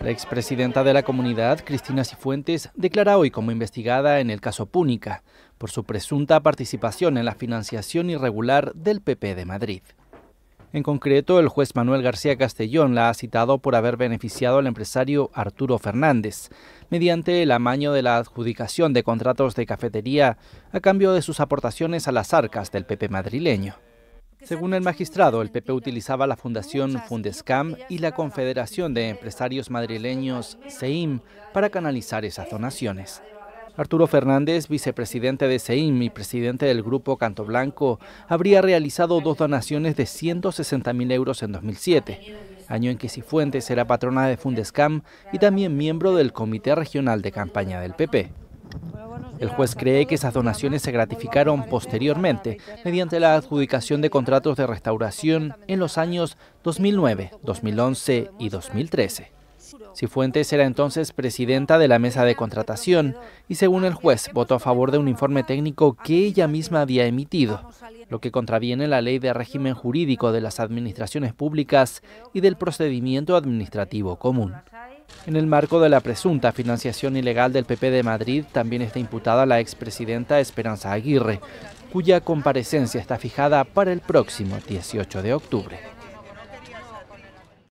La expresidenta de la comunidad, Cristina Cifuentes, declara hoy como investigada en el caso Púnica por su presunta participación en la financiación irregular del PP de Madrid. En concreto, el juez Manuel García Castellón la ha citado por haber beneficiado al empresario Arturo Fernández mediante el amaño de la adjudicación de contratos de cafetería a cambio de sus aportaciones a las arcas del PP madrileño. Según el magistrado, el PP utilizaba la Fundación Fundescam y la Confederación de Empresarios Madrileños, CEIM, para canalizar esas donaciones. Arturo Fernández, vicepresidente de CEIM y presidente del grupo Canto Blanco, habría realizado dos donaciones de 160.000 euros en 2007, año en que Cifuentes era patrona de Fundescam y también miembro del Comité Regional de Campaña del PP. El juez cree que esas donaciones se gratificaron posteriormente mediante la adjudicación de contratos de restauración en los años 2009, 2011 y 2013. Cifuentes era entonces presidenta de la mesa de contratación y según el juez votó a favor de un informe técnico que ella misma había emitido, lo que contraviene la ley de régimen jurídico de las administraciones públicas y del procedimiento administrativo común. En el marco de la presunta financiación ilegal del PP de Madrid, también está imputada la expresidenta Esperanza Aguirre, cuya comparecencia está fijada para el próximo 18 de octubre.